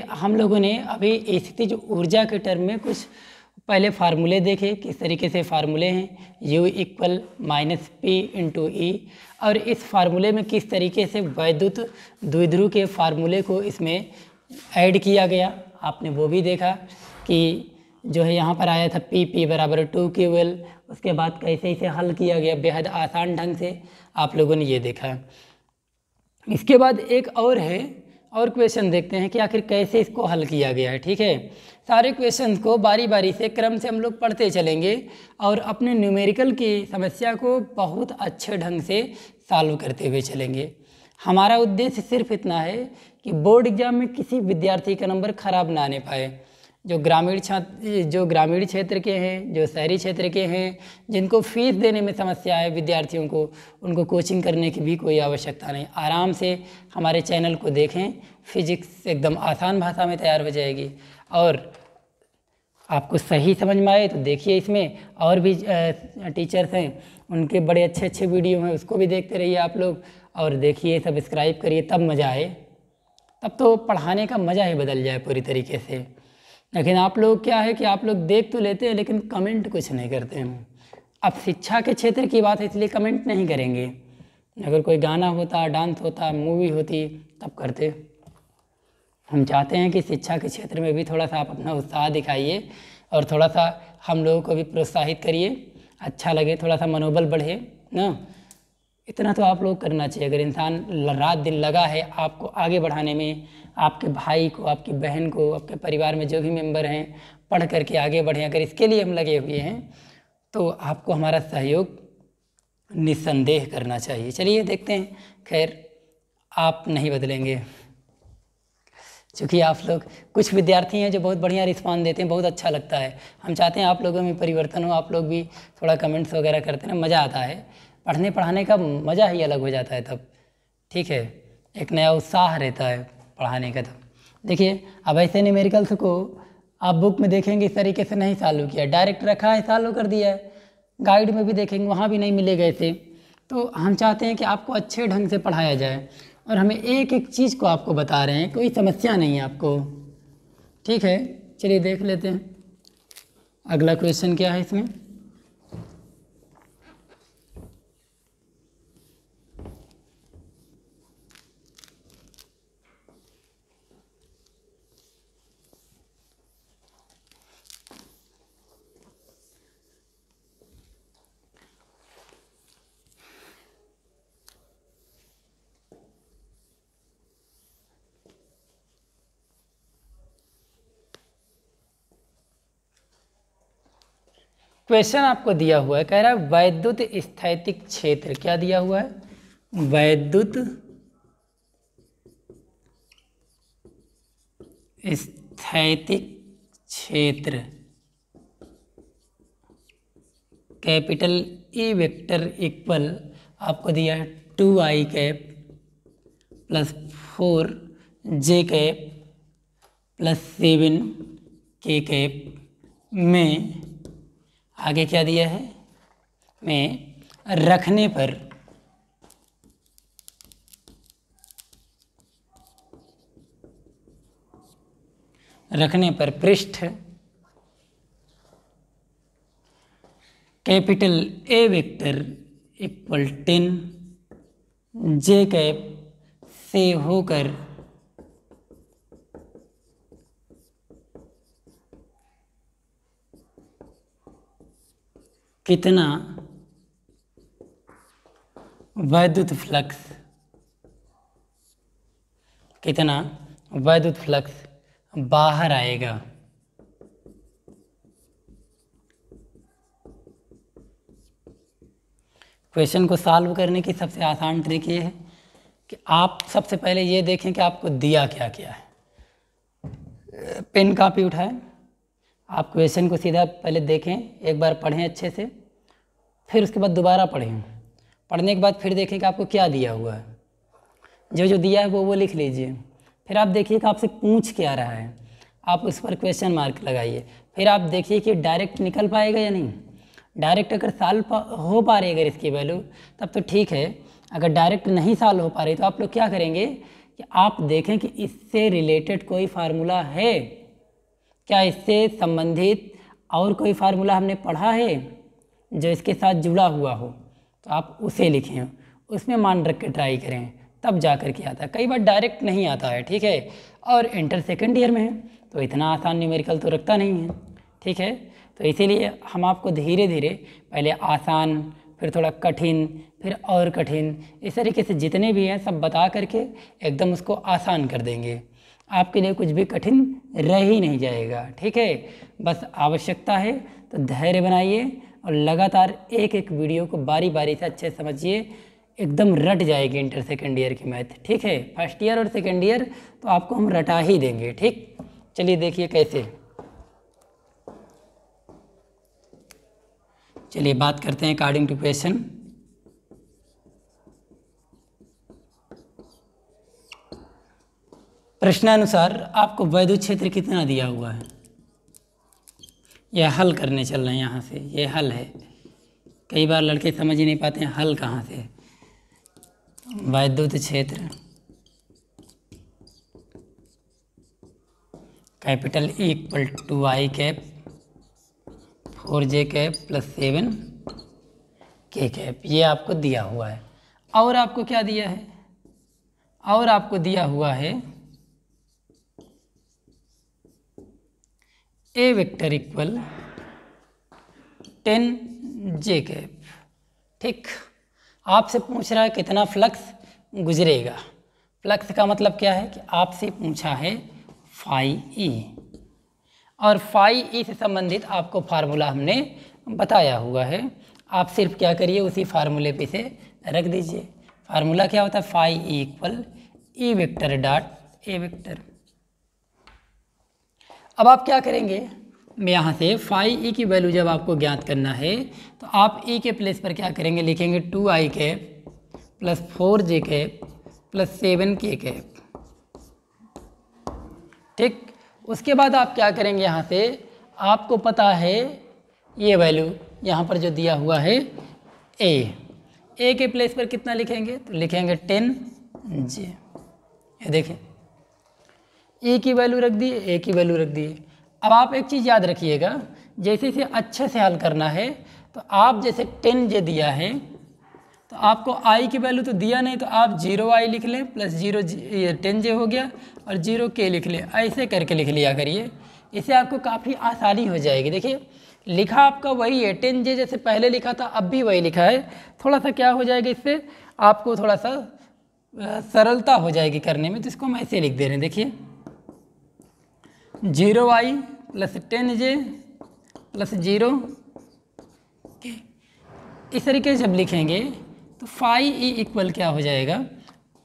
हम लोगों ने अभी स्थितिज ऊर्जा के टर्म में कुछ पहले फार्मूले देखे किस तरीके से फार्मूले हैं U equal minus P into E और इस फार्मूले में किस तरीके से वैद्युत द्विध्रुव के फार्मूले को इसमें ऐड किया गया आपने वो भी देखा कि जो है यहाँ पर आया था पी पी बराबर टू के वेल उसके बाद कैसे इसे हल किया गया बेहद आसान ढंग से आप लोगों ने ये देखा इसके बाद एक और है और क्वेश्चन देखते हैं कि आखिर कैसे इसको हल किया गया है ठीक है सारे क्वेश्चन को बारी बारी से क्रम से हम लोग पढ़ते चलेंगे और अपने न्यूमेरिकल की समस्या को बहुत अच्छे ढंग से सॉल्व करते हुए चलेंगे हमारा उद्देश्य सिर्फ इतना है कि बोर्ड एग्ज़ाम में किसी विद्यार्थी का नंबर ख़राब ना आने पाए जो ग्रामीण छात्र जो ग्रामीण क्षेत्र के हैं जो शहरी क्षेत्र के हैं जिनको फीस देने में समस्या है विद्यार्थियों को उनको कोचिंग करने की भी कोई आवश्यकता नहीं आराम से हमारे चैनल को देखें फिजिक्स एकदम आसान भाषा में तैयार हो जाएगी और आपको सही समझ में आए तो देखिए इसमें और भी टीचर्स हैं उनके बड़े अच्छे अच्छे वीडियो हैं उसको भी देखते रहिए आप लोग और देखिए सब्सक्राइब करिए तब मज़ा आए तब तो पढ़ाने का मज़ा ही बदल जाए पूरी तरीके से लेकिन आप लोग क्या है कि आप लोग देख तो लेते हैं लेकिन कमेंट कुछ नहीं करते हैं अब शिक्षा के क्षेत्र की बात है इसलिए कमेंट नहीं करेंगे अगर कोई गाना होता डांस होता मूवी होती तब करते हम चाहते हैं कि शिक्षा के क्षेत्र में भी थोड़ा सा आप अपना उत्साह दिखाइए और थोड़ा सा हम लोगों को भी प्रोत्साहित करिए अच्छा लगे थोड़ा सा मनोबल बढ़े ना इतना तो आप लोग करना चाहिए अगर इंसान रात दिन लगा है आपको आगे बढ़ाने में आपके भाई को आपकी बहन को आपके परिवार में जो भी मेम्बर हैं पढ़ करके आगे बढ़ें अगर इसके लिए हम लगे हुए हैं तो आपको हमारा सहयोग निसंदेह करना चाहिए चलिए देखते हैं खैर आप नहीं बदलेंगे चूँकि आप लोग कुछ विद्यार्थी हैं जो बहुत बढ़िया रिस्पॉन्स देते हैं बहुत अच्छा लगता है हम चाहते हैं आप लोगों में परिवर्तन हो आप लोग भी थोड़ा कमेंट्स वगैरह करते हैं मज़ा आता है पढ़ने पढ़ाने का मज़ा ही अलग हो जाता है तब ठीक है एक नया उत्साह रहता है पढ़ाने का तब देखिए अब ऐसे न्यूमेरिकल्स को आप बुक में देखेंगे इस तरीके से नहीं सालू किया डायरेक्ट रखा है सालू कर दिया है गाइड में भी देखेंगे वहाँ भी नहीं मिलेगा ऐसे तो हम चाहते हैं कि आपको अच्छे ढंग से पढ़ाया जाए और हमें एक एक चीज़ को आपको बता रहे हैं कोई समस्या नहीं है आपको ठीक है चलिए देख लेते हैं अगला क्वेश्चन क्या है इसमें क्वेश्चन आपको दिया हुआ है कह रहा है वैद्युत स्थैतिक क्षेत्र क्या दिया हुआ है वैद्युत स्थैतिक क्षेत्र capital E e vector equal आपको दिया है two I cap plus four J cap plus seven K cap में आगे क्या दिया है में रखने पर रखने पर पृष्ठ capital A vector equal ten J cap से होकर कितना वैद्युत फ्लक्स कितना वैद्युत फ्लक्स बाहर आएगा क्वेश्चन को सॉल्व करने की सबसे आसान ट्रिक ये है कि आप सबसे पहले ये देखें कि आपको दिया क्या क्या है पेन कापी उठाएं आप क्वेश्चन को सीधा पहले देखें एक बार पढ़ें अच्छे से फिर उसके बाद दोबारा पढ़ें पढ़ने के बाद फिर देखें कि आपको क्या दिया हुआ है जो जो दिया है वो वो लिख लीजिए फिर आप देखिए कि आपसे पूछ क्या रहा है आप उस पर क्वेश्चन मार्क लगाइए फिर आप देखिए कि डायरेक्ट निकल पाएगा या नहीं डायरेक्ट अगर साल पा, हो पा रही अगर इसकी वैल्यू तब तो ठीक है अगर डायरेक्ट नहीं साल हो पा रही तो आप लोग क्या करेंगे कि आप देखें कि इससे रिलेटेड कोई फार्मूला है क्या इससे संबंधित और कोई फार्मूला हमने पढ़ा है जो इसके साथ जुड़ा हुआ हो तो आप उसे लिखें उसमें मान रख के ट्राई करें तब जा कर के आता है कई बार डायरेक्ट नहीं आता है ठीक है और इंटर सेकेंड ईयर में है तो इतना आसान न्यूमेरिकल तो रखता नहीं है ठीक है तो इसीलिए हम आपको धीरे धीरे पहले आसान फिर थोड़ा कठिन फिर और कठिन इस तरीके से जितने भी हैं सब बता करके एकदम उसको आसान कर देंगे आपके लिए कुछ भी कठिन रह ही नहीं जाएगा ठीक है बस आवश्यकता है तो धैर्य बनाइए और लगातार एक एक वीडियो को बारी बारी से अच्छे समझिए एकदम रट जाएगी इंटर सेकेंड ईयर की मैथ ठीक है फर्स्ट ईयर और सेकेंड ईयर तो आपको हम रटा ही देंगे ठीक चलिए देखिए कैसे चलिए बात करते हैं अकॉर्डिंग टू क्वेश्चन प्रश्नानुसार आपको वैद्युत क्षेत्र कितना दिया हुआ है यह हल करने चल रहे हैं यहाँ से ये हल है कई बार लड़के समझ ही नहीं पाते हैं हल कहाँ से वैद्युत क्षेत्र capital equal two I cap four J cap plus seven K cap ये आपको दिया हुआ है और आपको क्या दिया है और आपको दिया हुआ है A vector equal ten J cap ठीक आपसे पूछ रहा है कितना फ्लक्स गुजरेगा फ्लक्स का मतलब क्या है कि आपसे पूछा है फाई ई e। और फाई ई e से संबंधित आपको फार्मूला हमने बताया हुआ है आप सिर्फ क्या करिए उसी फार्मूले पे से रख दीजिए फार्मूला क्या होता है phi E equal E vector dot A vector अब आप क्या करेंगे मैं यहाँ से फाइव ई की वैल्यू जब आपको ज्ञात करना है तो आप ई के प्लेस पर क्या करेंगे लिखेंगे two I cap plus four J cap plus seven K cap ठीक उसके बाद आप क्या करेंगे यहाँ से आपको पता है ये वैल्यू यहाँ पर जो दिया हुआ है ए ए के प्लेस पर कितना लिखेंगे तो लिखेंगे टेन जे ये देखें ए की वैल्यू रख दिए ए की वैल्यू रख दिए अब आप एक चीज़ याद रखिएगा जैसे इसे अच्छे से हल करना है तो आप जैसे टेन जे दिया है तो आपको आई की वैल्यू तो दिया नहीं तो आप जीरो आई लिख लें प्लस जीरो ये टेन जे हो गया और जीरो के लिख लें ऐसे करके लिख लिया करिए इससे आपको काफ़ी आसानी हो जाएगी देखिए लिखा आपका वही है टेन जे जैसे पहले लिखा था अब भी वही लिखा है थोड़ा सा क्या हो जाएगा इससे आपको थोड़ा सा सरलता हो जाएगी करने में तो इसको हम ऐसे लिख दे रहे हैं देखिए zero Y plus ten J plus zero इस तरीके से जब लिखेंगे तो फाइव ई इक्वल क्या हो जाएगा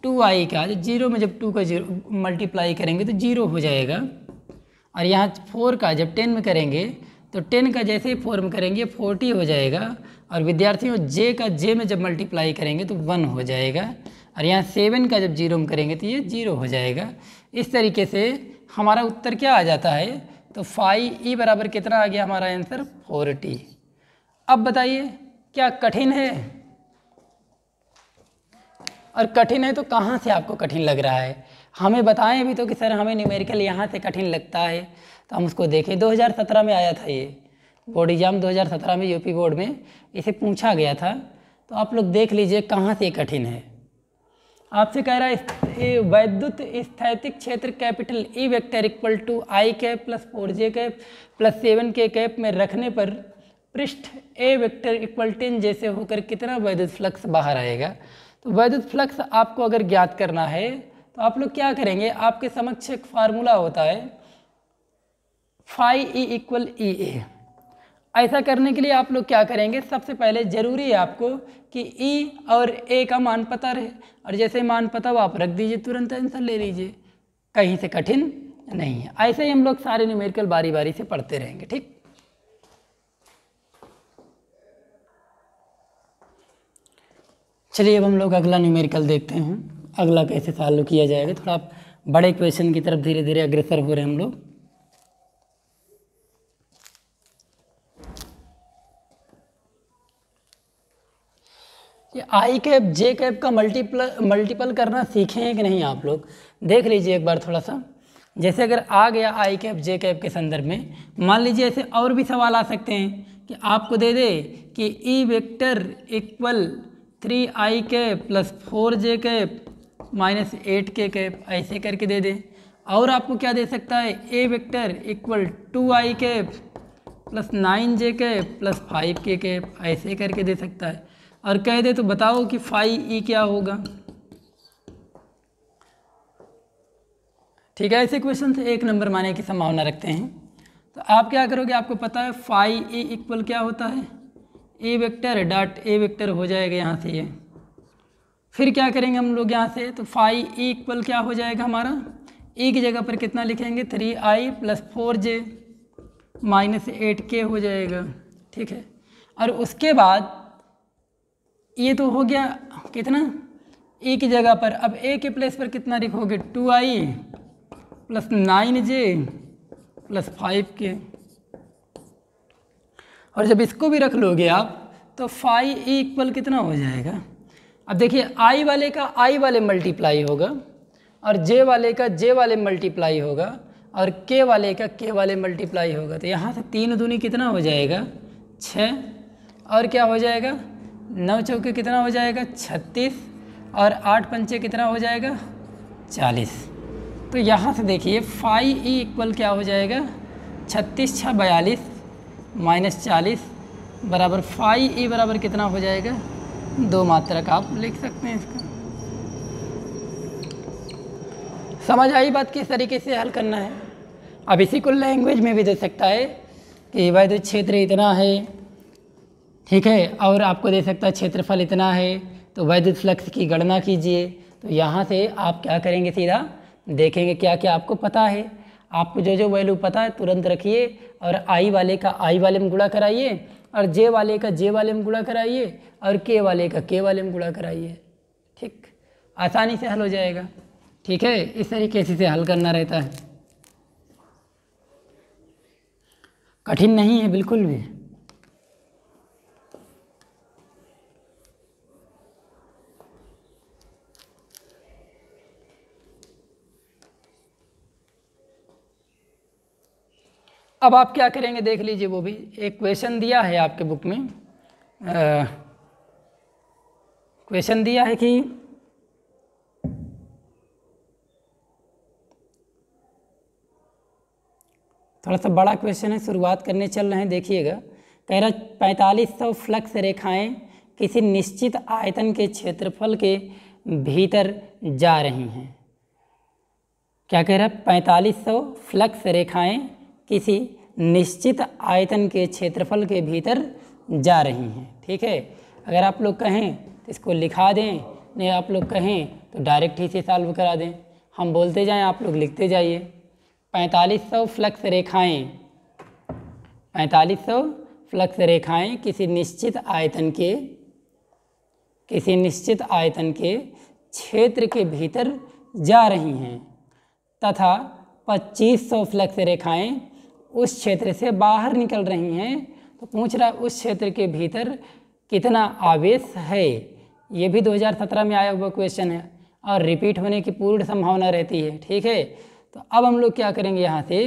टू आई का जीरो में जब टू का जीरो मल्टीप्लाई करेंगे तो जीरो हो जाएगा और यहाँ फोर का जब टेन में करेंगे तो टेन का जैसे ही फोर में करेंगे फोर्टी हो जाएगा और विद्यार्थियों जे का जे में जब मल्टीप्लाई करेंगे तो वन हो जाएगा और यहाँ सेवन का जब जीरो में करेंगे तो ये जीरो हो जाएगा इस तरीके से हमारा उत्तर क्या आ जाता है तो फाई ई बराबर कितना आ गया हमारा आंसर फोर्टी अब बताइए क्या कठिन है और कठिन है तो कहाँ से आपको कठिन लग रहा है हमें बताएं भी तो कि सर हमें न्यूमेरिकल यहाँ से कठिन लगता है तो हम उसको देखें 2017 में आया था ये बोर्ड एग्जाम 2017 में यूपी बोर्ड में इसे पूछा गया था तो आप लोग देख लीजिए कहाँ से कठिन है आपसे कह रहा है वैद्युत स्थैतिक क्षेत्र capital E vector equal two I cap plus four J cap plus seven K cap में रखने पर पृष्ठ ए वेक्टर इक्वल टेन जैसे होकर कितना वैद्युत फ्लक्स बाहर आएगा तो वैद्युत फ्लक्स आपको अगर ज्ञात करना है तो आप लोग क्या करेंगे आपके समक्ष एक फार्मूला होता है फाइव ई इक्वल ई ए ऐसा करने के लिए आप लोग क्या करेंगे सबसे पहले ज़रूरी है आपको कि ई और ए का मान पता रहे और जैसे मान पता हो आप रख दीजिए तुरंत आंसर ले लीजिए कहीं से कठिन नहीं है ऐसे ही हम लोग सारे न्यूमेरिकल बारी बारी से पढ़ते रहेंगे ठीक चलिए अब हम लोग अगला न्यूमेरिकल देखते हैं अगला कैसे सॉल्व किया जाएगा थोड़ा बड़े क्वेश्चन की तरफ धीरे धीरे अग्रसर हो रहे हैं हम लोग ये आई कैप जे कैप का मल्टीपल मल्टीपल करना सीखे हैं कि नहीं आप लोग देख लीजिए एक बार थोड़ा सा जैसे अगर आ गया आई कैप जे कैप के संदर्भ में मान लीजिए ऐसे और भी सवाल आ सकते हैं कि आपको दे दे कि E vector equal three I cap plus four J cap minus eight K cap ऐसे करके दे दे और आपको क्या दे सकता है A vector equal two I cap plus nine J cap plus five K cap ऐसे करके दे सकता है और कह दे तो बताओ कि फाई ई क्या होगा ठीक है ऐसे क्वेश्चन से एक नंबर माने की संभावना रखते हैं तो आप क्या करोगे आपको पता है फाई ए इक्वल क्या होता है A vector dot A vector हो जाएगा यहाँ से ये फिर क्या करेंगे हम लोग यहाँ से तो फाई ए इक्वल क्या हो जाएगा हमारा ए की जगह पर कितना लिखेंगे three I plus four J minus eight K हो जाएगा ठीक है और उसके बाद ये तो हो गया कितना ए की जगह पर अब ए के प्लेस पर कितना लिखोगे two I plus nine J plus five K और जब इसको भी रख लोगे आप तो फाइव ए इक्वल कितना हो जाएगा अब देखिए आई वाले का आई वाले मल्टीप्लाई होगा और जे वाले का जे वाले मल्टीप्लाई होगा और के वाले का के वाले मल्टीप्लाई होगा तो यहाँ से तीन दूनी कितना हो जाएगा छः और क्या हो जाएगा नौ चौके कितना हो जाएगा छत्तीस और आठ पंचे कितना हो जाएगा चालीस तो यहाँ से देखिए फाइव ई इक्वल क्या हो जाएगा छत्तीस छः बयालीस माइनस चालीस बराबर फाइव ई बराबर कितना हो जाएगा दो मात्रा का आप लिख सकते हैं इसका समझ आई बात किस तरीके से हल करना है अब इसी को लैंग्वेज में भी दे सकता है कि वैद्य क्षेत्र इतना है ठीक है और आपको दे सकता है क्षेत्रफल इतना है तो वैद्युत फ्लक्स की गणना कीजिए तो यहाँ से आप क्या करेंगे सीधा देखेंगे क्या क्या आपको पता है आपको जो जो वैल्यू पता है तुरंत रखिए और आई वाले का आई वाले में गुड़ा कराइए और जे वाले का जे वाले में गुड़ा कराइए और के वाले का के वाले में गुड़ा कराइए ठीक आसानी से हल हो जाएगा ठीक है इस तरीके से हल करना रहता है कठिन नहीं है बिल्कुल भी अब आप क्या करेंगे देख लीजिए वो भी एक क्वेश्चन दिया है आपके बुक में क्वेश्चन दिया है कि थोड़ा सा बड़ा क्वेश्चन है शुरुआत करने चल रहे हैं देखिएगा कह रहा पैंतालीस सौ फ्लक्स रेखाएं किसी निश्चित आयतन के क्षेत्रफल के भीतर जा रही हैं क्या कह रहा है पैंतालीस सौ फ्लक्स रेखाएं किसी निश्चित आयतन के क्षेत्रफल के भीतर जा रही हैं ठीक है अगर आप लोग कहें तो इसको लिखा दें नहीं आप लोग कहें तो डायरेक्ट ही से सॉल्व करा दें हम बोलते जाएं आप लोग लिखते जाइए 4500 फ्लक्स रेखाएं 4500 फ्लक्स रेखाएं किसी निश्चित आयतन के किसी निश्चित आयतन के क्षेत्र के भीतर जा रही हैं तथा 2500 फ्लक्स रेखाएं उस क्षेत्र से बाहर निकल रही हैं तो पूछ रहा है उस क्षेत्र के भीतर कितना आवेश है ये भी 2017 में आया हुआ क्वेश्चन है और रिपीट होने की पूर्ण संभावना रहती है ठीक है तो अब हम लोग क्या करेंगे यहाँ से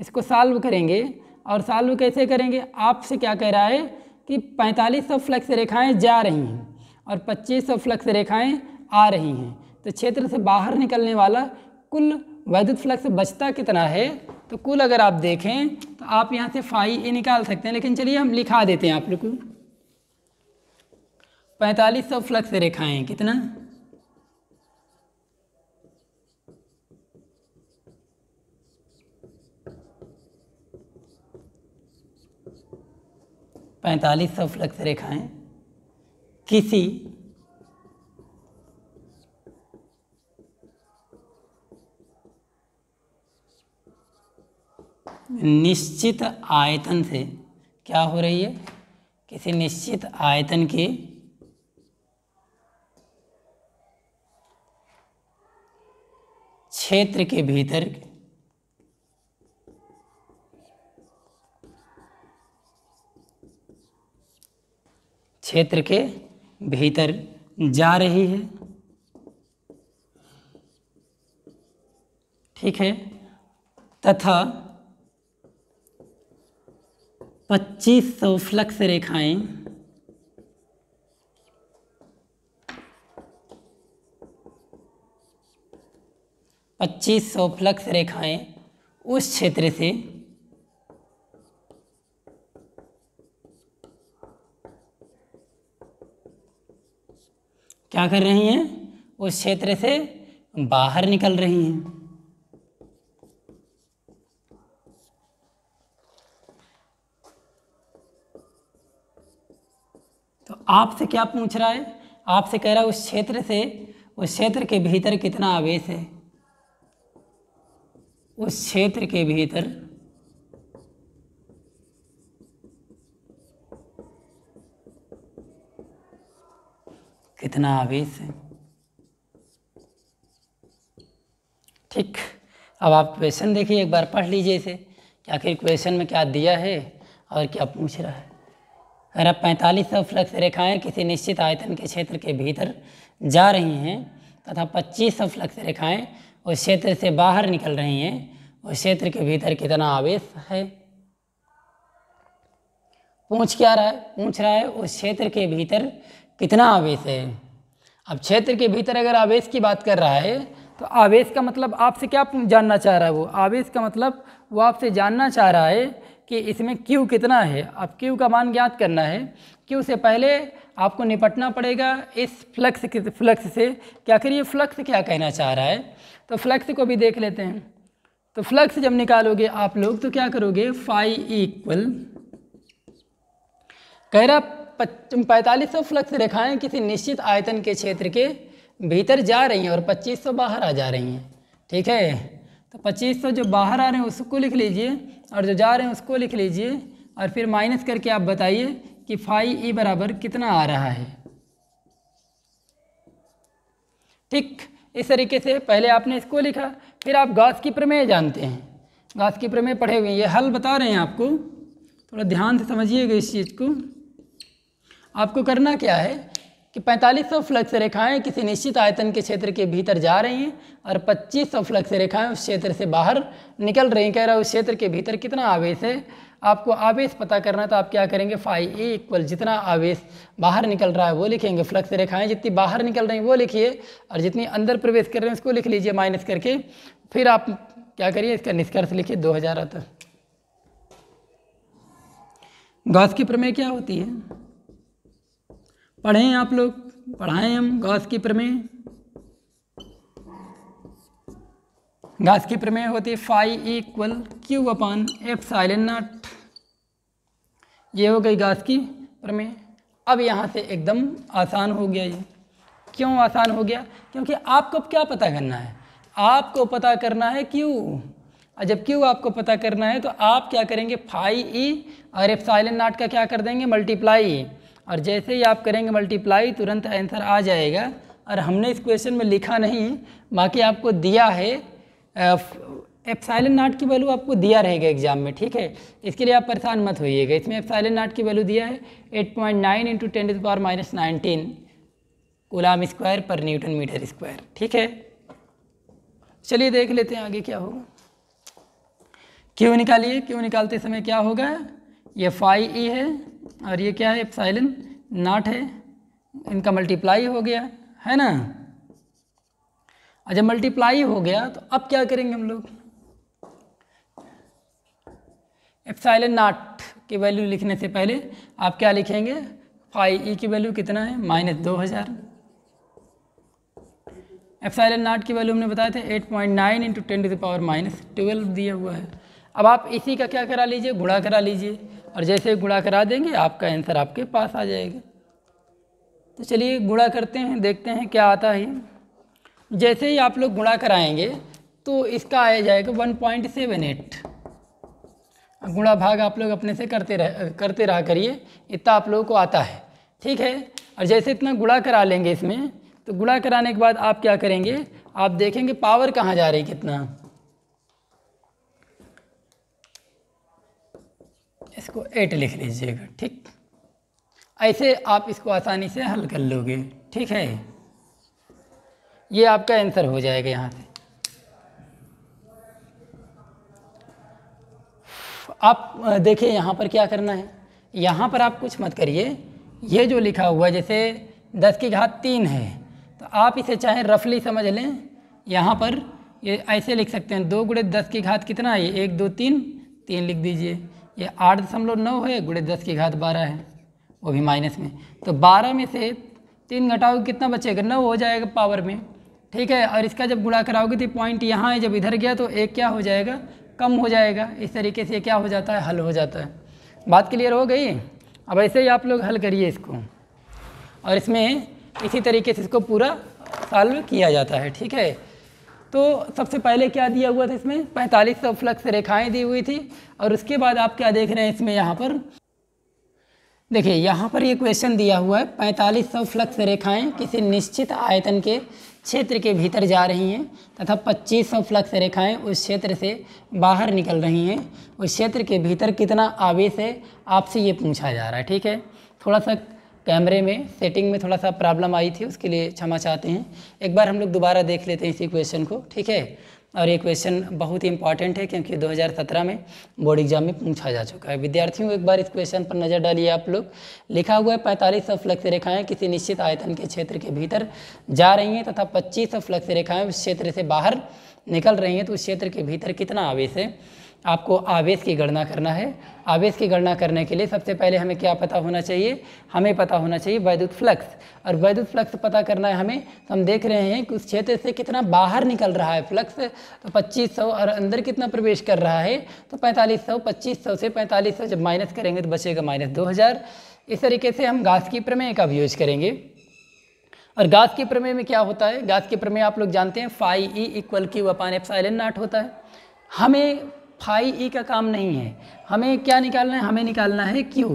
इसको सॉल्व करेंगे और सॉल्व कैसे करेंगे आपसे क्या कह रहा है कि पैंतालीस सौ फ्लक्स रेखाएँ जा रही हैं और पच्चीस सौ फ्लक्स रेखाएँ आ रही हैं तो क्षेत्र से बाहर निकलने वाला कुल वैद्युत फ्लक्स बचता कितना है तो कुल अगर आप देखें तो आप यहाँ से फाई ए निकाल सकते हैं लेकिन चलिए हम लिखा देते हैं आप लोग को पैंतालीस सौ फ्लक्स रेखाएं कितना पैंतालीस सौ फ्लक्स रेखाएं किसी निश्चित आयतन से क्या हो रही है किसी निश्चित आयतन के क्षेत्र के भीतर क्षेत्र के भीतर जा रही है ठीक है तथा पच्चीस सौ फ्लक्स रेखाएं पच्चीस सौ फ्लक्स रेखाएं उस क्षेत्र से क्या कर रही हैं उस क्षेत्र से बाहर निकल रही हैं तो आपसे क्या पूछ रहा है आपसे कह रहा है उस क्षेत्र से उस क्षेत्र के भीतर कितना आवेश है उस क्षेत्र के भीतर कितना आवेश है ठीक अब आप क्वेश्चन देखिए एक बार पढ़ लीजिए इसे कि आखिर क्वेश्चन में क्या दिया है और क्या पूछ रहा है अगर आप पैंतालीस सौ फ्लक्स रेखाएं किसी निश्चित आयतन के क्षेत्र के भीतर जा रही हैं तथा पच्चीस सौ फ्लक्स रेखाएं उस क्षेत्र से बाहर निकल रही हैं उस क्षेत्र के भीतर कितना आवेश है पूछ क्या रहा है पूछ रहा है उस क्षेत्र के भीतर कितना आवेश है अब क्षेत्र के भीतर अगर आवेश की बात कर रहा है तो आवेश का मतलब आपसे क्या जानना चाह रहा है वो आवेश का मतलब वो आपसे जानना चाह रहा है कि इसमें क्यू कितना है अब क्यू का मान ज्ञात करना है क्यू से पहले आपको निपटना पड़ेगा इस फ्लक्स के फ्लक्स से क्या करिए फ्लक्स क्या कहना चाह रहा है तो फ्लक्स को भी देख लेते हैं तो फ्लक्स जब निकालोगे आप लोग तो क्या करोगे फाई इक्वल कह रहा पैंतालीस सौ फ्लक्स रेखाएं किसी निश्चित आयतन के क्षेत्र के भीतर जा रही हैं और पच्चीस सौ बाहर आ जा रही हैं ठीक है तो पच्चीस सौ जो बाहर आ रहे हैं उसको लिख लीजिए और जो जा रहे हैं उसको लिख लीजिए और फिर माइनस करके आप बताइए कि फाई ई बराबर कितना आ रहा है ठीक इस तरीके से पहले आपने इसको लिखा फिर आप गास की प्रमेय जानते हैं गास की प्रमेय पढ़े हुए ये हल बता रहे हैं आपको थोड़ा ध्यान से समझिएगा इस चीज़ को आपको करना क्या है कि 4500 फ्लक्स रेखाएं किसी निश्चित आयतन के क्षेत्र के भीतर जा रही हैं और 2500 फ्लक्स रेखाएं उस क्षेत्र से बाहर निकल रही हैं कह रहा है उस क्षेत्र के भीतर कितना आवेश है आपको आवेश पता करना है तो आप क्या करेंगे फाइव ए इक्वल जितना आवेश बाहर निकल रहा है वो लिखेंगे फ्लक्स रेखाएं जितनी बाहर निकल रही हैं वो लिखिए और जितनी अंदर प्रवेश कर रहे हैं उसको लिख लीजिए माइनस करके फिर आप क्या करिए इसका निष्कर्ष लिखिए दो हज़ार आता गॉस की प्रमेय क्या होती है पढ़ें आप लोग पढ़ाएं हम गॉस की प्रमेय घास की प्रमेय होती है phi equal Q upon epsilon naught ये हो गई घास की प्रमेय अब यहाँ से एकदम आसान हो गया ये क्यों आसान हो गया क्योंकि आपको क्या पता करना है आपको पता करना है क्यू और जब क्यू आपको पता करना है तो आप क्या करेंगे फाइव ई और एफ साइलन नाट का क्या कर देंगे मल्टीप्लाई और जैसे ही आप करेंगे मल्टीप्लाई तुरंत आंसर आ जाएगा और हमने इस क्वेश्चन में लिखा नहीं बाकी आपको दिया है साइलेंट नाट की वैल्यू आपको दिया रहेगा एग्जाम में ठीक है इसके लिए आप परेशान मत होइएगा इसमें साइलेंट नाट की वैल्यू दिया है 8.9 point nine into ten to power minus nineteen coulomb square पर न्यूटन मीटर स्क्वायर ठीक है चलिए देख लेते हैं आगे क्या होगा क्यों निकालिए क्यों निकालते समय क्या होगा ये फाइव ई है और ये क्या है एप्साइलिन नाट है इनका मल्टीप्लाई हो गया है ना अच्छा जब मल्टीप्लाई हो गया तो अब क्या करेंगे हम लोग एप्साइलिन नाट की वैल्यू लिखने से पहले आप क्या लिखेंगे फाइव ई e की वैल्यू कितना है माइनस दो हज़ार एप्साइलन नाट की वैल्यू हमने बताया थे eight point nine into ten to the power minus twelve दिया हुआ है अब आप इसी का क्या करा लीजिए गुणा करा लीजिए और जैसे गुणा करा देंगे आपका आंसर आपके पास आ जाएगा तो चलिए गुणा करते हैं देखते हैं क्या आता है जैसे ही आप लोग गुणा कराएंगे तो इसका आ जाएगा वन पॉइंट सेवन एट गुणा भाग आप लोग अपने से करते रह करते रहा करिए इतना आप लोगों को आता है ठीक है और जैसे इतना गुणा करा लेंगे इसमें तो गुणा कराने के बाद आप क्या करेंगे आप देखेंगे पावर कहाँ जा रही कितना इसको एट लिख लीजिएगा ठीक ऐसे आप इसको आसानी से हल कर लोगे ठीक है ये आपका आंसर हो जाएगा यहाँ से आप देखिए यहाँ पर क्या करना है यहाँ पर आप कुछ मत करिए ये जो लिखा हुआ है जैसे दस की घात तीन है तो आप इसे चाहे रफली समझ लें यहाँ पर ये ऐसे लिख सकते हैं दो गुड़े दस की घात कितना है एक दो तीन तीन लिख दीजिए ये आठ दशमलव नौ है गुड़े दस की घात बारह है वो भी माइनस में तो बारह में से तीन घटाओगे कितना बचेगा नौ हो जाएगा पावर में ठीक है और इसका जब गुड़ा कराओगे तो पॉइंट यहाँ है जब इधर गया तो एक क्या हो जाएगा कम हो जाएगा इस तरीके से क्या हो जाता है हल हो जाता है बात क्लियर हो गई अब ऐसे ही आप लोग हल करिए इसको और इसमें इसी तरीके से इसको पूरा सॉल्व किया जाता है ठीक है तो सबसे पहले क्या दिया हुआ था इसमें पैंतालीस सौ फ्लक्स रेखाएं दी हुई थी और उसके बाद आप क्या देख रहे हैं इसमें यहाँ पर देखिए यहाँ पर ये क्वेश्चन दिया हुआ है पैंतालीस सौ फ्लक्स रेखाएं किसी निश्चित आयतन के क्षेत्र के भीतर जा रही हैं तथा पच्चीस सौ फ्लक्स रेखाएं उस क्षेत्र से बाहर निकल रही हैं उस क्षेत्र के भीतर कितना आवेश है आपसे ये पूछा जा रहा है ठीक है थोड़ा सा कैमरे में सेटिंग में थोड़ा सा प्रॉब्लम आई थी उसके लिए क्षमा चाहते हैं एक बार हम लोग दोबारा देख लेते हैं इसी क्वेश्चन को ठीक है और ये क्वेश्चन बहुत ही इंपॉर्टेंट है क्योंकि 2017 में बोर्ड एग्जाम में पूछा जा चुका है विद्यार्थियों एक बार इस क्वेश्चन पर नज़र डालिए आप लोग लिखा हुआ है पैंतालीस सौ फ्लक्स रेखाएं किसी निश्चित आयतन के क्षेत्र के भीतर जा रही हैं तथा पच्चीस सौ फ्लक्स रेखाएं उस क्षेत्र से बाहर निकल रही हैं तो उस क्षेत्र के भीतर कितना आवेश है आपको आवेश की गणना करना है आवेश की गणना करने के लिए सबसे पहले हमें क्या पता होना चाहिए हमें पता होना चाहिए वैद्युत फ्लक्स और वैद्युत फ्लक्स पता करना है हमें तो हम देख रहे हैं कि उस क्षेत्र से कितना बाहर निकल रहा है फ्लक्स तो 2500 और अंदर कितना प्रवेश कर रहा है तो 4500 2500 से 4500 जब माइनस करेंगे तो बचेगा माइनस 2000 इस तरीके से हम घास की प्रमेय का भी यूज करेंगे और घास के प्रमेय में क्या होता है घास की प्रमेय आप लोग जानते हैं phi E equal Q upon F naught होता है हमें फाई ई का काम नहीं है हमें क्या निकालना है हमें निकालना है क्यू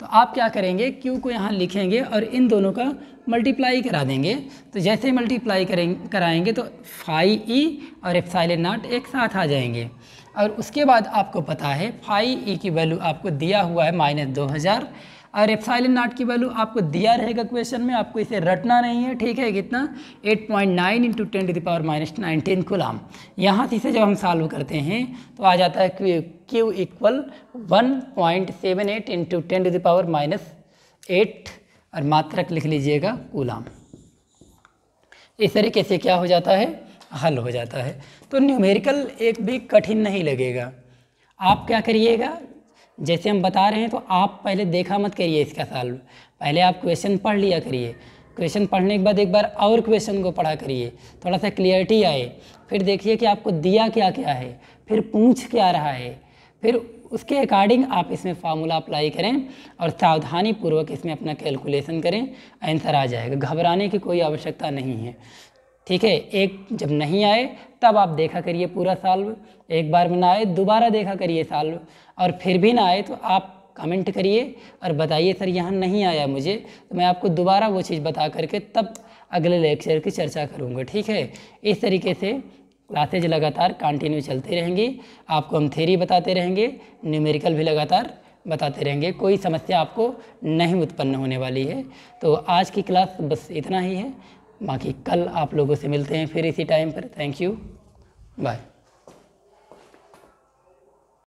तो आप क्या करेंगे क्यू को यहाँ लिखेंगे और इन दोनों का मल्टीप्लाई करा देंगे तो जैसे मल्टीप्लाई करें कराएंगे तो फाई ई और एफसाइल नाट एक साथ आ जाएंगे और उसके बाद आपको पता है फाई ई की वैल्यू आपको दिया हुआ है माइनस दो हज़ार और एप्साइलन नाट की वैल्यू आपको दिया रहेगा क्वेश्चन में आपको इसे रटना नहीं है ठीक है कितना 8.9 point nine into ten to power minus nineteen coulomb यहाँ से इसे जब हम सॉल्व करते हैं तो आ जाता है Q Q equal one point seven eight into ten to power minus eight और मात्रक लिख लीजिएगा कुलाम इस तरीके से क्या हो जाता है हल हो जाता है तो न्यूमेरिकल एक भी कठिन नहीं लगेगा आप क्या करिएगा जैसे हम बता रहे हैं तो आप पहले देखा मत करिए इसका सॉल्व पहले आप क्वेश्चन पढ़ लिया करिए क्वेश्चन पढ़ने के बाद एक बार और क्वेश्चन को पढ़ा करिए थोड़ा सा क्लियरिटी आए फिर देखिए कि आपको दिया क्या क्या है फिर पूछ क्या रहा है फिर उसके अकॉर्डिंग आप इसमें फार्मूला अप्लाई करें और सावधानी पूर्वक इसमें अपना कैलकुलेशन करें आंसर आ जाएगा घबराने की कोई आवश्यकता नहीं है ठीक है एक जब नहीं आए तब आप देखा करिए पूरा साल्व एक बार में ना आए दोबारा देखा करिए साल्व और फिर भी ना आए तो आप कमेंट करिए और बताइए सर यहाँ नहीं आया मुझे तो मैं आपको दोबारा वो चीज़ बता करके तब अगले लेक्चर की चर्चा करूँगा ठीक है इस तरीके से क्लासेज लगातार कंटिन्यू चलती रहेंगी आपको हम थेरी बताते रहेंगे न्यूमेरिकल भी लगातार बताते रहेंगे कोई समस्या आपको नहीं उत्पन्न होने वाली है तो आज की क्लास बस इतना ही है बाकी कल आप लोगों से मिलते हैं फिर इसी टाइम पर थैंक यू बाय